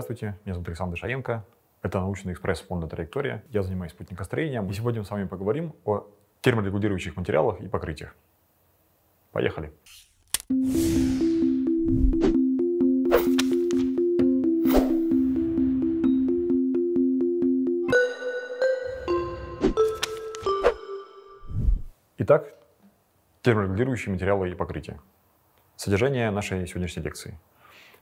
Здравствуйте, меня зовут Александр Шаенко. Это научный экспресс фонда «Траектория». Я занимаюсь спутникостроением. И сегодня мы с вами поговорим о терморегулирующих материалах и покрытиях. Поехали. Итак, терморегулирующие материалы и покрытия. Содержание нашей сегодняшней лекции –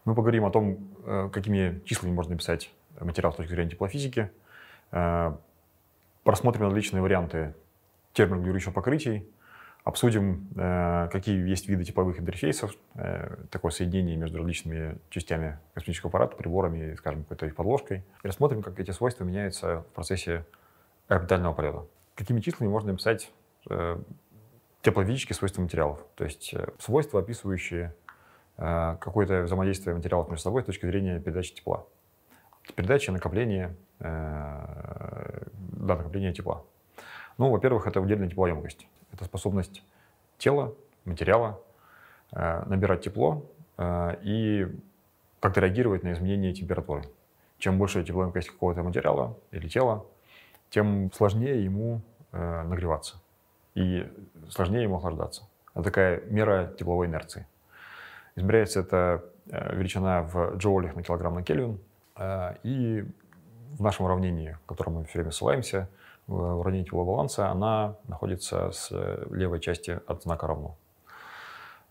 мы поговорим о том, э, какими числами можно написать материал с точки зрения теплофизики. Э, просмотрим различные варианты термин покрытий. Обсудим, э, какие есть виды тепловых интерфейсов, такое соединение между различными частями космического аппарата, приборами, скажем, какой-то их подложкой. И рассмотрим, как эти свойства меняются в процессе орбитального полета. Какими числами можно написать теплофизические свойства материалов, то есть свойства, описывающие Э, какое-то взаимодействие материалов между собой с точки зрения передачи тепла. Передача накопления, э, да, накопления тепла. Ну, во-первых, это удельная теплоемкость. Это способность тела, материала э, набирать тепло и как-то реагировать на изменения температуры. Чем больше теплоемкость какого-то материала или тела, тем сложнее ему нагреваться и сложнее ему охлаждаться. Это такая мера тепловой инерции. Измеряется это э, величина в джоулях на килограмм на кельвин. Э, и в нашем уравнении, к которому мы все время ссылаемся, в э, уравнении теплового баланса, она находится с левой части от знака равно.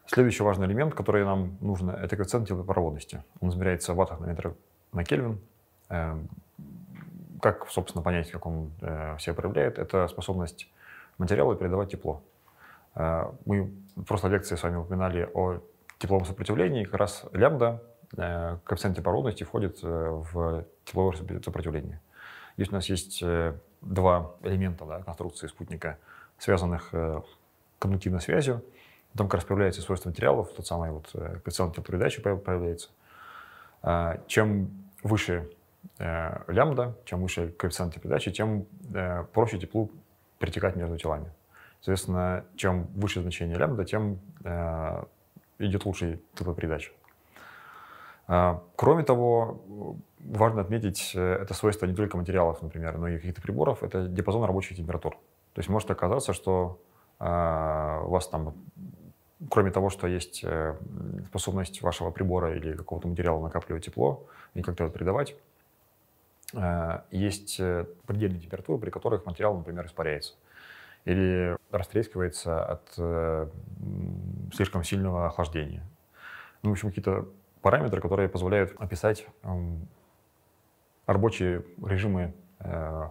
Следующий важный элемент, который нам нужен, это коэффициент теплопроводности. Он измеряется в ваттах на метр на кельвин. Как, собственно, понять, как он все проявляет? Это способность материала передавать тепло. Мы в прошлой лекции с вами упоминали о тепловом сопротивлении как раз лямбда э, коэффициент темпородности входит э, в тепловое сопротивление. Здесь у нас есть э, два элемента да, конструкции спутника, связанных э, когнитивной связью. Потом как раз проявляется свойство материалов, тот самый вот коэффициент передачи проявляется. А, чем выше лямбда, чем выше коэффициент теплопередачи, тем проще теплу притекать между телами. Соответственно, чем выше значение лямбда, тем э, идет лучше ТП-передач. А, кроме того, важно отметить э, это свойство не только материалов, например, но и каких-то приборов, это диапазон рабочих температур. То есть может оказаться, что а, у вас там, кроме того, что есть э, способность вашего прибора или какого-то материала накапливать тепло и как-то это передавать, э, есть предельные температуры, при которых материал, например, испаряется или растрескивается от слишком сильного охлаждения. Ну, в общем, какие-то параметры, которые позволяют описать эм, рабочие режимы э,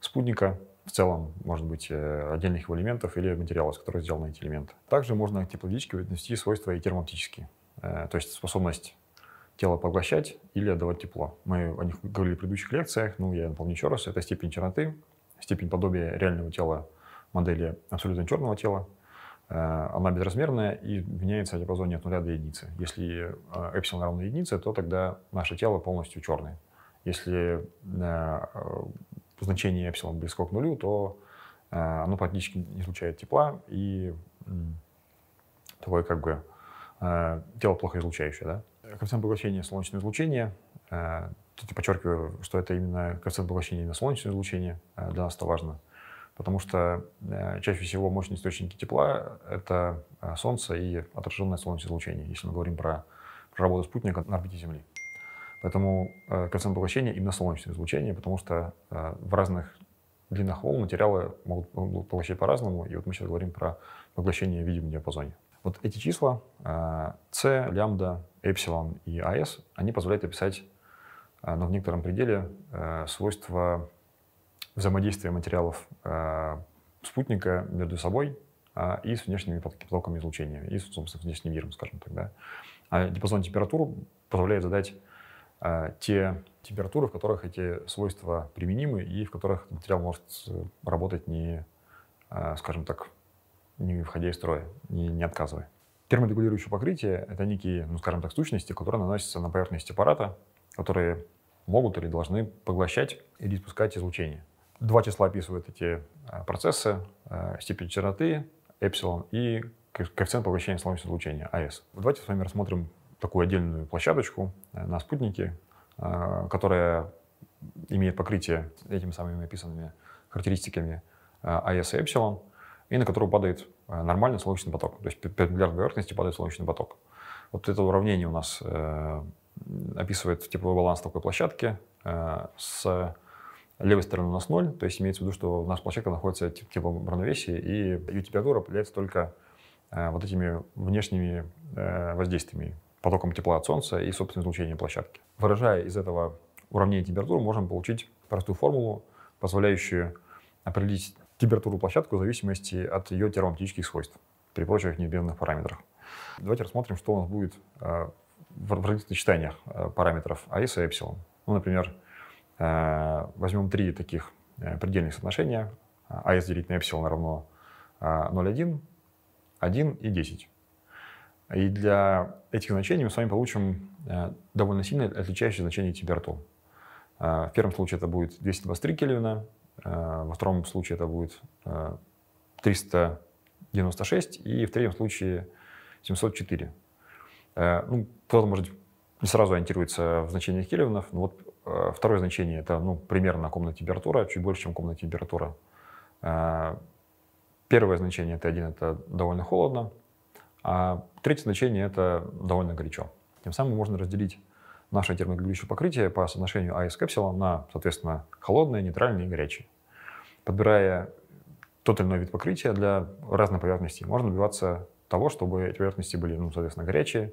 спутника в целом, может быть, э, отдельных его элементов или материала, с которого сделаны эти элементы. Также можно к тепловичке отнести свойства и термоптические, э, то есть способность тела поглощать или отдавать тепло. Мы о них говорили в предыдущих лекциях, ну, я напомню еще раз, это степень черноты, степень подобия реального тела модели абсолютно черного тела, Э, она безразмерная и меняется в диапазоне от нуля до единицы. Если э, эпсилон равно единице, то тогда наше тело полностью черное. Если э, значение эпсилон близко к нулю, то оно практически не излучает тепла и такое как бы тело плохо излучающее. Да? Коэффициент поглощения солнечного излучения. Тут я подчеркиваю, что это именно коэффициент поглощения именно солнечного излучения. Для нас это важно потому что э, чаще всего мощные источники тепла — это э, Солнце и отраженное солнечное излучение, если мы говорим про, про работу спутника на орбите Земли. Поэтому э, коэффициент поглощения именно солнечное излучение, потому что в разных длинах волн материалы могут поглощать по-разному, и вот мы сейчас говорим про поглощение в видимом диапазоне. Вот эти числа c, лямбда, эпсилон и АС, они позволяют описать, но в некотором пределе, свойства взаимодействие материалов э, спутника между собой а, и с внешними потоками излучения, и с, собственно, внешним миром, скажем так. Да. А диапазон температур позволяет задать э, те температуры, в которых эти свойства применимы и в которых материал может э, работать не, скажем так, не выходя из строя, не, не отказывая. Терморегулирующее покрытие — это некие, ну, скажем так, сущности, которые наносятся на поверхность аппарата, которые могут или должны поглощать или испускать излучение. Два числа описывают эти а, процессы, а, степень черноты, эпсилон и коэффициент поглощения солнечного излучения, АС. Давайте с вами рассмотрим такую отдельную площадочку а, на спутнике, которая имеет покрытие этими самыми описанными характеристиками АС и эпсилон, и на которую падает нормальный солнечный поток. То есть перпендикулярно поверхности падает солнечный поток. Вот это уравнение у нас э, описывает тепловой баланс такой площадки э, с левая сторона у нас ноль, то есть имеется в виду, что наша площадка находится в теплом типа равновесии, и ее температура определяется только э, вот этими внешними э, воздействиями, потоком тепла от Солнца и собственным излучением площадки. Выражая из этого уравнение температур, можем получить простую формулу, позволяющую определить температуру площадки в зависимости от ее термометрических свойств при прочих неизменных параметрах. Давайте рассмотрим, что у нас будет э, в, различных сочетаниях параметров АИС и эпсилон. Ну, например, Э, возьмем три таких э, предельных соотношения. АС а делить на эпсилон равно 0,1, э, 1 и 10. И для этих значений мы с вами получим довольно сильно отличающие значения температур. В первом случае это будет 223 Кельвина, во втором случае это будет 396 и в третьем случае 704. Ну, кто-то, может, не сразу ориентируется в значениях кельвинов, но вот Э, второе значение – это ну, примерно комнатная температура, чуть больше, чем комнатная температура. Э, первое значение – это один, это довольно холодно. А третье значение – это довольно горячо. Тем самым можно разделить наше термогоглючное покрытие по соотношению АС капсула на, соответственно, холодное, нейтральное и горячее. Подбирая тот или иной вид покрытия для разной поверхности, можно добиваться того, чтобы эти поверхности были, ну, соответственно, горячие,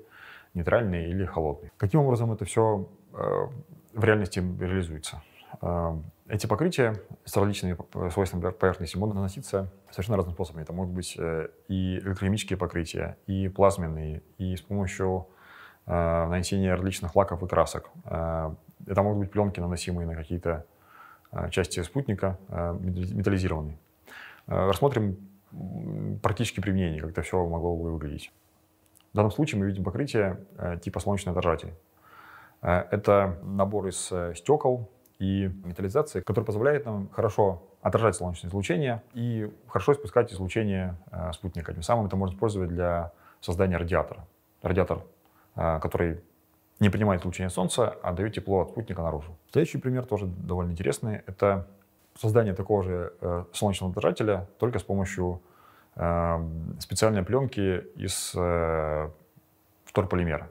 нейтральные или холодные. Каким образом это все э, в реальности реализуется. Э, эти покрытия с различными э, свойствами поверхности могут наноситься совершенно разными способами. Это могут быть э, и электрохимические покрытия, и плазменные, и с помощью нанесения различных лаков и красок. Это могут быть пленки, наносимые на какие-то части спутника, металлизированные. Рассмотрим практические применения, как это все могло бы выглядеть. В данном случае мы видим покрытие типа солнечный отражатель. Э, это набор из э, стекол и металлизации, который позволяет нам хорошо отражать солнечное излучение и хорошо испускать излучение э, спутника. Тем самым это можно использовать для создания радиатора. Радиатор, который не принимает излучение солнца, а дает тепло от спутника наружу. Следующий пример тоже довольно интересный. Это создание такого же солнечного отражателя только с помощью специальной пленки из вторполимера.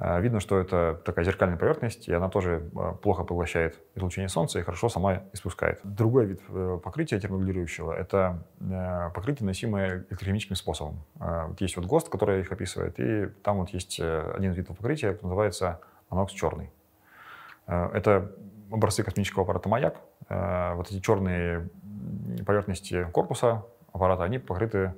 А, видно, что это такая зеркальная поверхность, и она тоже а, плохо поглощает излучение солнца и хорошо сама испускает. Другой вид э, покрытия терморегулирующего — это э, покрытие, наносимое электрохимическим способом. А, есть вот ГОСТ, который их описывает, и там вот есть э, один вид покрытия, называется анокс черный. Это образцы космического аппарата «Маяк». Вот эти черные поверхности корпуса аппарата, они покрыты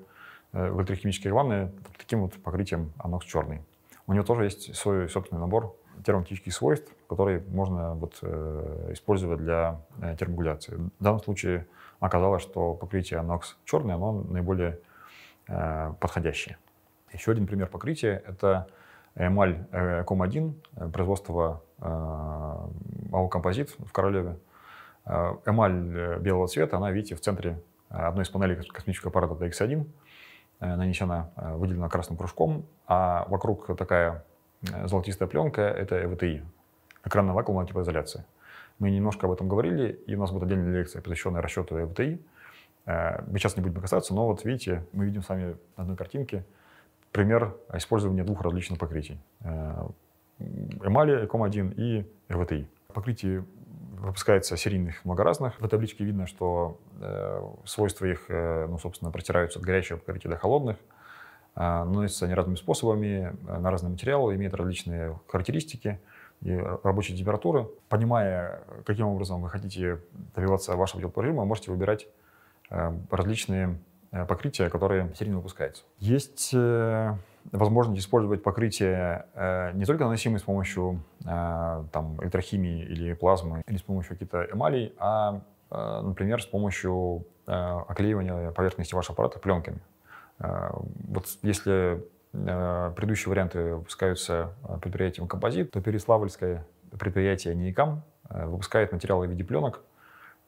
электрохимические ванны таким вот покрытием анокс черный у него тоже есть свой собственный набор термоптических свойств, которые можно вот, э, использовать для э, терморегуляции. В данном случае оказалось, что покрытие NOx черное, оно наиболее э, подходящее. Еще один пример покрытия – это эмаль э, Ком-1, производство э, АО «Композит» в Королеве. Э, эмаль белого цвета, она, видите, в центре одной из панелей космического аппарата DX-1. Э, нанесена, э, выделена красным кружком, а вокруг такая э, золотистая пленка — это ЭВТИ, экранная вакуумная теплоизоляция. Мы немножко об этом говорили, и у нас будет отдельная лекция, посвященная расчету ЭВТИ. Мы сейчас не будем касаться, но вот видите, мы видим с вами на одной картинке пример использования двух различных покрытий. Эмали, Эком-1 и РВТИ. Покрытие выпускается серийных много разных. В табличке видно, что э, свойства их, э, ну, собственно, протираются от горячего покрытия до холодных, э, наносятся они разными способами, э, на разные материалы, имеют различные характеристики и рабочие температуры. Понимая, каким образом вы хотите добиваться вашего делового режима, можете выбирать э, различные э, покрытия, которые серийно выпускаются. Есть возможность использовать покрытие э, не только наносимые с помощью э, там, электрохимии или плазмы, или с помощью каких-то эмалей, а, э, например, с помощью э, оклеивания поверхности вашего аппарата пленками. Э, вот если э, предыдущие варианты выпускаются э, предприятием «Композит», то переславльское предприятие «НИИКАМ» э, выпускает материалы в виде пленок,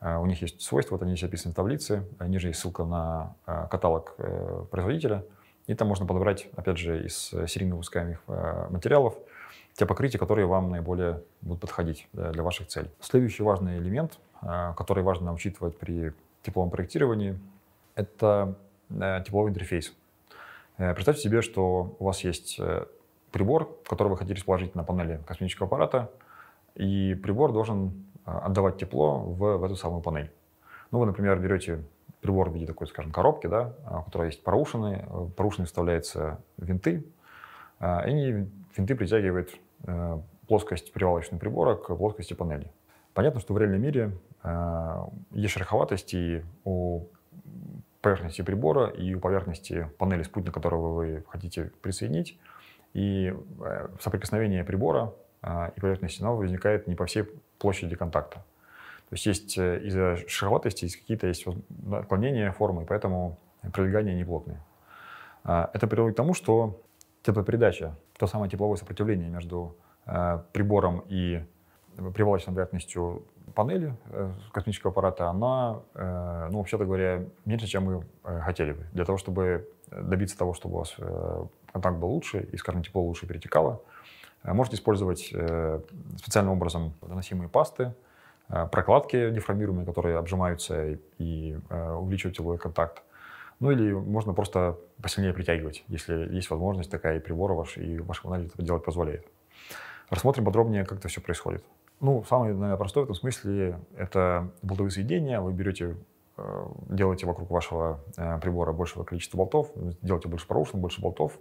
э, у них есть свойства, вот они есть описаны в таблице. Ниже есть ссылка на каталог производителя – и там можно подобрать, опять же, из э, серийно выпускаемых э, материалов те покрытия, которые вам наиболее будут подходить для ваших целей. Следующий важный элемент, э, который важно учитывать при тепловом проектировании, это тепловой интерфейс. Представьте себе, что у вас есть прибор, который вы хотите расположить на панели космического аппарата, и прибор должен отдавать тепло в, в эту самую панель. Ну, вы, например, берете прибор в виде такой, скажем, коробки, да, а, у которой есть порушенные. Э, порушенные вставляются винты, а, и винты притягивают э, плоскость привалочного прибора к плоскости панели. Понятно, что в реальном мире э, есть шероховатости у поверхности прибора и у поверхности панели спутника, которого вы хотите присоединить. И соприкосновение прибора а, и поверхности нового возникает не по всей площади контакта. То есть есть э, из-за широтости, есть какие-то есть отклонения формы, поэтому прилегания неплотные. А, это приводит к тому, что теплопередача, то самое тепловое сопротивление между э, прибором и приволочной вероятностью панели э, космического аппарата, она, ну, вообще-то говоря, меньше, чем мы хотели бы. Для того, чтобы добиться того, чтобы у вас контакт был лучше и, скажем, тепло лучше перетекало, можете использовать специальным образом доносимые пасты, Э, прокладки деформируемые, которые обжимаются и э, увеличивают тепловой контакт. Ну или можно просто посильнее притягивать, если есть возможность такая и прибор ваш, и ваш анализ это делать позволяет. Рассмотрим подробнее, как это все происходит. Ну, самое, наверное, простое в этом смысле — это болтовые соединения. Вы берете, э, делаете вокруг вашего прибора большего количества болтов, делаете больше порушен, больше болтов,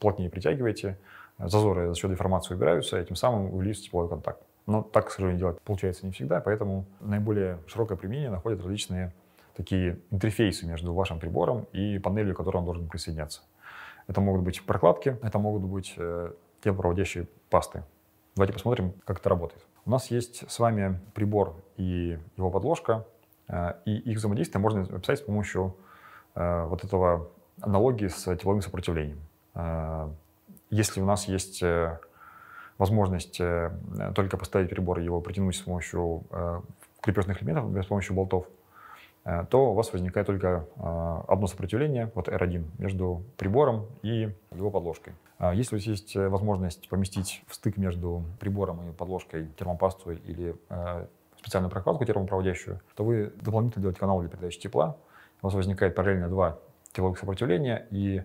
плотнее притягиваете, зазоры за счет деформации убираются, и тем самым увеличивается тепловой контакт. Но так, к сожалению, делать получается не всегда, поэтому наиболее широкое применение находят различные такие интерфейсы между вашим прибором и панелью, к которой он должен присоединяться. Это могут быть прокладки, это могут быть э, проводящие пасты. Давайте посмотрим, как это работает. У нас есть с вами прибор и его подложка, э, и их взаимодействие можно описать с помощью э, вот этого аналогии с тепловым сопротивлением. Э, если у нас есть э, возможность э, только поставить прибор и его притянуть с помощью э, крепежных элементов, например, с помощью болтов, э, то у вас возникает только одно сопротивление, вот R1, между прибором и его подложкой. А если у вас есть возможность поместить в стык между прибором и подложкой термопасту или специальную прокладку термопроводящую, то вы дополнительно делаете канал для передачи тепла. У вас возникает параллельно два тепловых сопротивления, и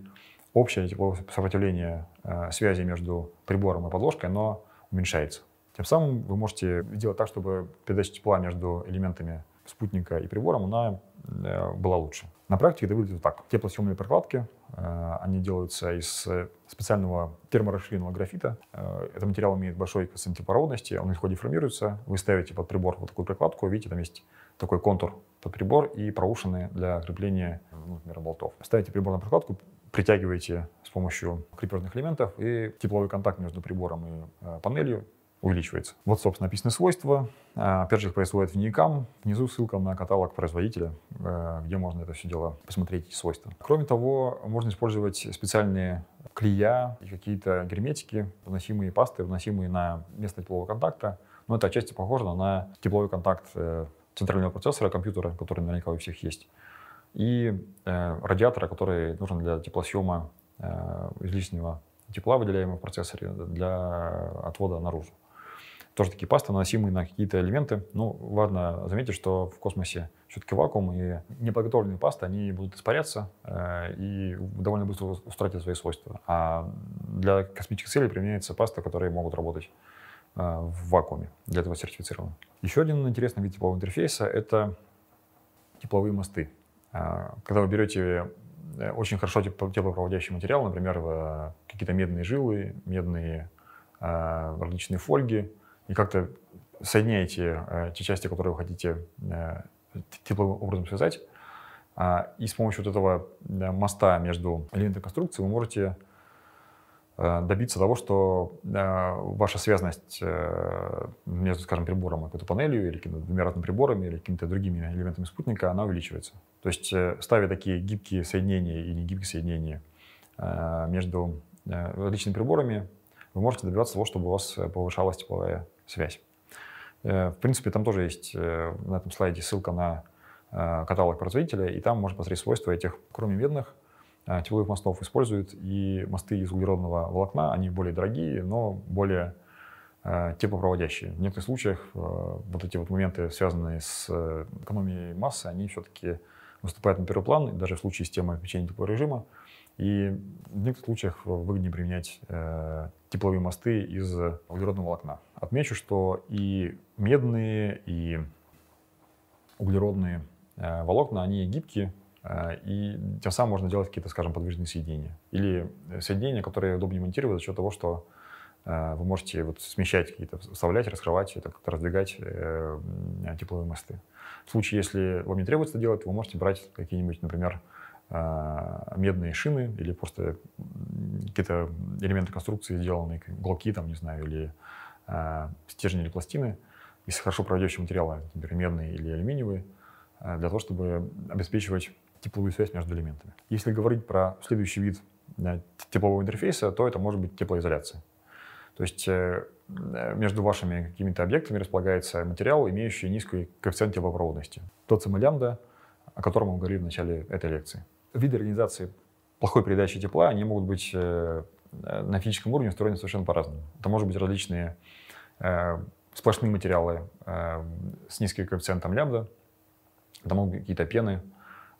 общее типа, сопротивление э, связи между прибором и подложкой, оно уменьшается. Тем самым вы можете сделать так, чтобы передача тепла между элементами спутника и прибором она э, была лучше. На практике это выглядит вот так. Теплосъемные прокладки, э, они делаются из специального терморасширенного графита. Этот материал имеет большой коэффициент теплопроводности, он легко деформируется. Вы ставите под прибор вот такую прокладку, видите, там есть такой контур под прибор и проушины для крепления, ну, например, болтов. Ставите прибор на прокладку, притягиваете с помощью креперных элементов, и тепловой контакт между прибором и э, панелью увеличивается. Вот, собственно, описаны свойства. А, опять же, их производят в НИИКАМ. Внизу ссылка на каталог производителя, э, где можно это все дело посмотреть, эти свойства. Кроме того, можно использовать специальные клея и какие-то герметики, вносимые пасты, вносимые на место теплового контакта. Но это отчасти похоже на тепловой контакт э, центрального процессора компьютера, который наверняка у всех есть и э, радиатора, который нужен для теплосъема э, излишнего тепла, выделяемого в процессоре, для отвода наружу. Тоже такие пасты, наносимые на какие-то элементы. Ну, важно заметить, что в космосе все-таки вакуум, и неподготовленные пасты, они будут испаряться э, и довольно быстро устратят свои свойства. А для космических целей применяются пасты, которые могут работать э, в вакууме, для этого сертифицированы. Еще один интересный вид теплового интерфейса — это тепловые мосты. А, когда вы берете э, очень хорошо теплопроводящий материал, например, э, какие-то медные жилы, медные а, различные фольги, и как-то соединяете э, те части, которые вы хотите теплым образом связать, а, и с помощью вот этого моста между элементами конструкции вы можете Э, добиться того, что э, ваша связность э, между, скажем, прибором, какой-то панелью или какими-то двумеродными приборами или какими-то другими элементами спутника, она увеличивается. То есть ставя такие гибкие соединения и негибкие соединения между различными приборами, вы можете добиваться того, чтобы у вас повышалась тепловая связь. В принципе, там тоже есть на этом слайде ссылка на каталог производителя, и там можно посмотреть свойства этих кроме кромеведных а, тепловых мостов используют, и мосты из углеродного волокна, они более дорогие, но более а, теплопроводящие. В некоторых случаях а, вот эти вот моменты, связанные с э, экономией массы, они все-таки выступают на первый план, даже в случае системы обеспечения теплового режима. И в некоторых случаях выгоднее применять э, тепловые мосты из углеродного волокна. Отмечу, что и медные, и углеродные э, волокна, они гибкие, а, и тем самым можно делать какие-то, скажем, подвижные соединения. Или э, соединения, которые удобнее монтировать за счет того, что а, вы можете вот смещать какие-то, вставлять, раскрывать, это как-то раздвигать э, тепловые мосты. В случае, если вам не требуется делать, вы можете брать какие-нибудь, например, а, медные шины или просто какие-то элементы конструкции, сделанные, блоки там, не знаю, или стержни или пластины из хорошо проводящего материала, например, медные или алюминиевые, для того, чтобы обеспечивать тепловую связь между элементами. Если говорить про следующий вид э, теплового интерфейса, то это может быть теплоизоляция. То есть э, э, между вашими какими-то объектами располагается материал, имеющий низкий коэффициент теплопроводности. Тот самый лямбда, о котором мы говорили в начале этой лекции. Виды организации плохой передачи тепла, они могут быть на физическом уровне устроены совершенно по-разному. Это может быть различные сплошные материалы с низким коэффициентом лямбда, это могут быть какие-то пены,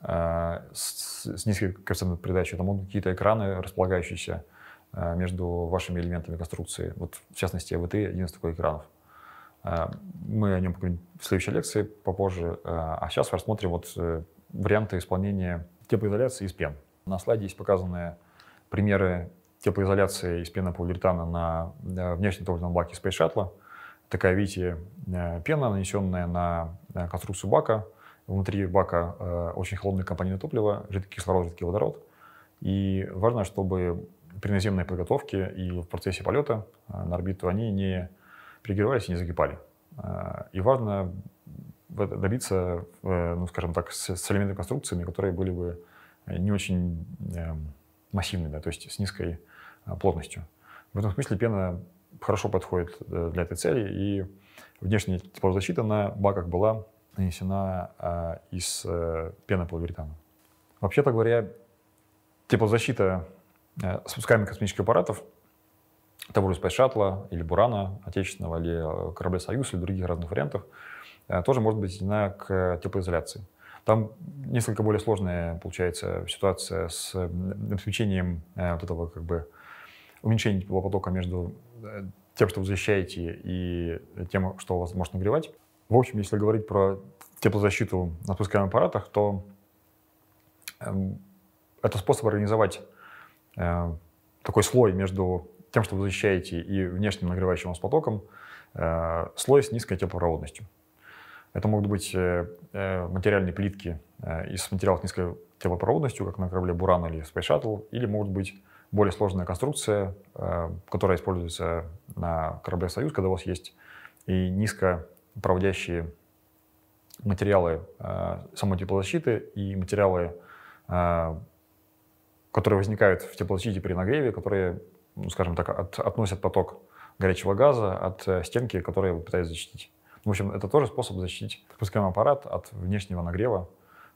Э, с, с низкой коэффициентом передачи, тому какие-то экраны, располагающиеся э, между вашими элементами конструкции. Вот, в частности, АВТ — один из такой экранов. Э, мы о нем поговорим в следующей лекции попозже. А сейчас рассмотрим вот варианты исполнения теплоизоляции из пен. На слайде есть показаны примеры теплоизоляции из пенополиуретана на внешнем топливном баке Space Shuttle. Такая, видите, пена, нанесенная на конструкцию бака — Внутри бака э, очень холодные компоненты топлива, жидкий кислород, жидкий водород. И важно, чтобы при наземной подготовке и в процессе полета э, на орбиту они не перегревались и не загибали. Э, и важно добиться, ну, скажем так, с, элементами конструкциями, которые были бы не очень э, эм, массивными, да, то есть с низкой плотностью. В этом смысле пена хорошо подходит для этой цели, и внешняя теплозащита на баках была нанесена э, из э, пенополиуретана. Вообще-то говоря, теплозащита э, спускаемых космических аппаратов того же Space Shuttle или Бурана отечественного, или э, корабля «Союз», или других разных вариантов, э, тоже может быть соединена к теплоизоляции. Там несколько более сложная получается ситуация с обеспечением э, вот этого как бы уменьшения теплового потока между э, тем, что вы защищаете, и тем, что у вас может нагревать. В общем, если говорить про теплозащиту на спускаемых аппаратах, то эм, это способ организовать э, такой слой между тем, что вы защищаете, и внешним нагревающим вас потоком, э, слой с низкой теплопроводностью. Это могут быть э, материальные плитки из материалов низкой теплопроводностью, как на корабле «Буран» или Space Shuttle, или может быть более сложная конструкция, которая используется на корабле «Союз», когда у вас есть и низкая проводящие материалы э, самой теплозащиты и материалы, э, которые возникают в теплозащите при нагреве, которые, ну, скажем так, от, относят поток горячего газа от э, стенки, которую вы пытаетесь защитить. В общем, это тоже способ защитить пускаемый аппарат от внешнего нагрева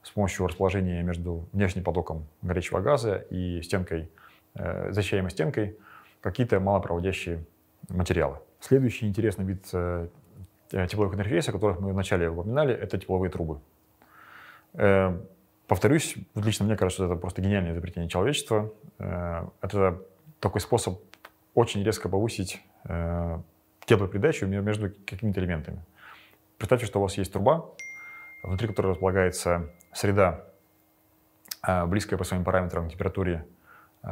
с помощью расположения между внешним потоком горячего газа и стенкой, э, защищаемой стенкой, какие-то малопроводящие материалы. Следующий интересный вид э, Э, тепловых интерфейсов, о которых мы вначале упоминали, это тепловые трубы. Эм, повторюсь, лично мне кажется, что это просто гениальное изобретение человечества. Э, это такой способ очень резко повысить э, теплопередачу между какими-то элементами. Представьте, что у вас есть труба, внутри которой располагается среда, близкая по своим параметрам к температуре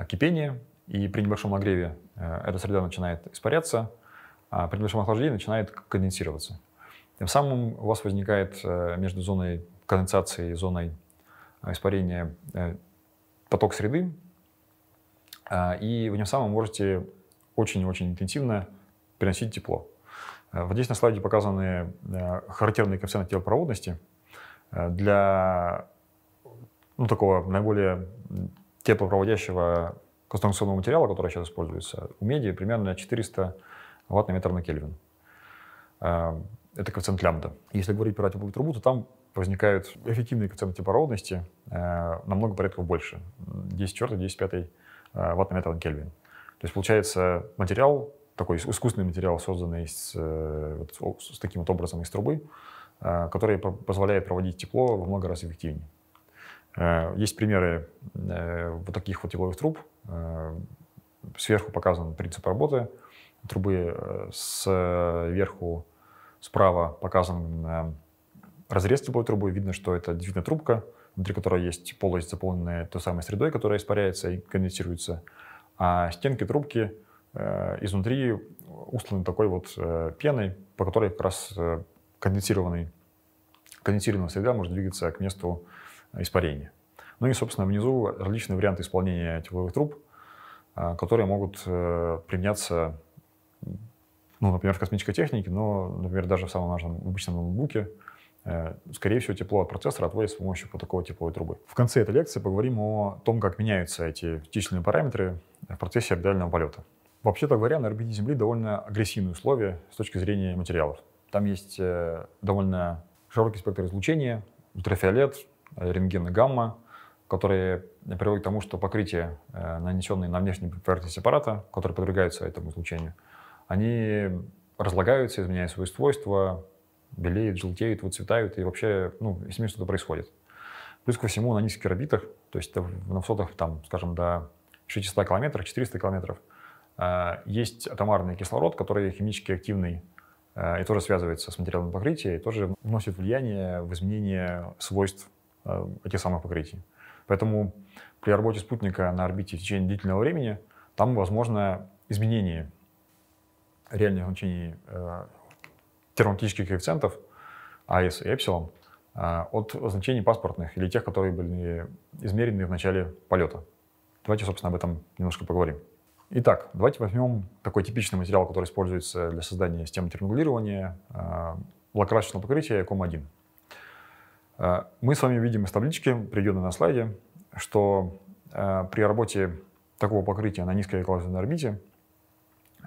кипения, и при небольшом нагреве эта среда начинает испаряться, а при большом охлаждении начинает конденсироваться. Тем самым у вас возникает э, между зоной конденсации и зоной э, испарения э, поток среды, а, и вы тем самым можете очень-очень интенсивно переносить тепло. Вот здесь на слайде показаны характерные коэффициенты теплопроводности для ну, такого наиболее теплопроводящего конструкционного материала, который сейчас используется, у меди примерно 400 Ватт на метр на Кельвин. Э, это коэффициент лямбда. Если говорить про тепловую трубу, то там возникают эффективные коэффициенты теплородности э, намного порядков больше. 10 четвертый, 10 пятый ватт э, на метр на Кельвин. То есть получается материал, такой искусственный материал, созданный с, вот, с таким вот образом из трубы, который позволяет проводить тепло в много раз эффективнее. Есть примеры вот таких вот тепловых труб. Сверху показан принцип работы трубы э, сверху справа показан э, разрез теплой трубы. Видно, что это действительно трубка, внутри которой есть полость, заполненная той самой средой, которая испаряется и конденсируется. А стенки трубки э, изнутри устланы такой вот пеной, по которой как раз конденсированный, конденсированная среда может двигаться к месту испарения. Ну и, собственно, внизу различные варианты исполнения тепловых труб, которые могут применяться ну, например, в космической технике, но, например, даже в самом нашем обычном ноутбуке, э, скорее всего, тепло от процессора отводится с помощью вот такой тепловой трубы. В конце этой лекции поговорим о том, как меняются эти численные параметры в процессе орбитального полета. Вообще-то говоря, на орбите Земли довольно агрессивные условия с точки зрения материалов. Там есть э, довольно широкий спектр излучения, ультрафиолет, э, рентген и гамма, которые приводят к тому, что покрытие, нанесенное на внешние поверхность аппарата, которые подвергается этому излучению, они разлагаются, изменяют свои свойства, белеют, желтеют, выцветают, и вообще, ну, с ними что-то происходит. Плюс ко всему на низких орбитах, то есть на высотах, там, скажем, до 600 километров, 400 километров, э, есть атомарный кислород, который химически активный э, и тоже связывается с материалом покрытия, и тоже вносит влияние в изменение свойств э, этих самых покрытий. Поэтому при работе спутника на орбите в течение длительного времени там возможно изменение реальных значений э, коэффициентов АС и эпсилон э, от значений паспортных или тех, которые были измерены в начале полета. Давайте, собственно, об этом немножко поговорим. Итак, давайте возьмем такой типичный материал, который используется для создания системы терморегулирования, э, покрытия ЭКОМ-1. Э, мы с вами видим из таблички, приведенной на слайде, что э, при работе такого покрытия на низкой околоземной орбите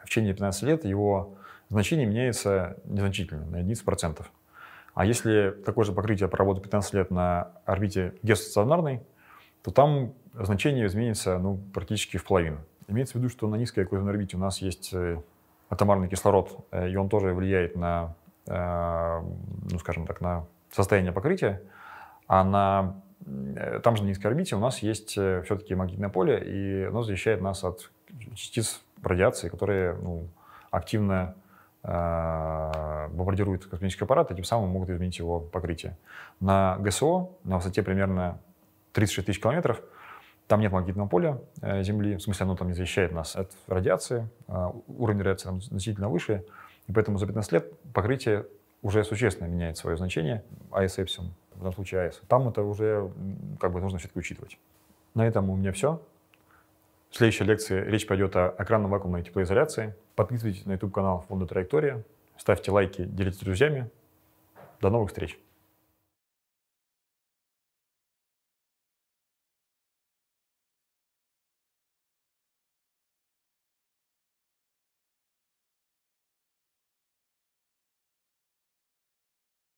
в течение 15 лет его значение меняется незначительно, на единицу процентов. А если такое же покрытие проработает 15 лет на орбите геостационарной, то там значение изменится ну, практически в половину. Имеется в виду, что на низкой окружной орбите у нас есть э, атомарный кислород, э, и он тоже влияет на, э, ну, скажем так, на состояние покрытия, а на там же на низкой орбите у нас есть все-таки магнитное поле, и оно защищает нас от частиц радиации, которые ну, активно э, бомбардируют космический аппарат, и тем самым могут изменить его покрытие. На ГСО, на высоте примерно 36 тысяч километров, там нет магнитного поля э, Земли, в смысле оно там не защищает нас от радиации, э, уровень радиации там значительно выше, и поэтому за 15 лет покрытие уже существенно меняет свое значение, АЭС Эпсилон, в данном случае АЭС. Там это уже как бы нужно все-таки учитывать. На этом у меня все. В следующей лекции речь пойдет о экранно-вакуумной теплоизоляции. Подписывайтесь на YouTube-канал фонда «Траектория», ставьте лайки, делитесь с друзьями. До новых встреч!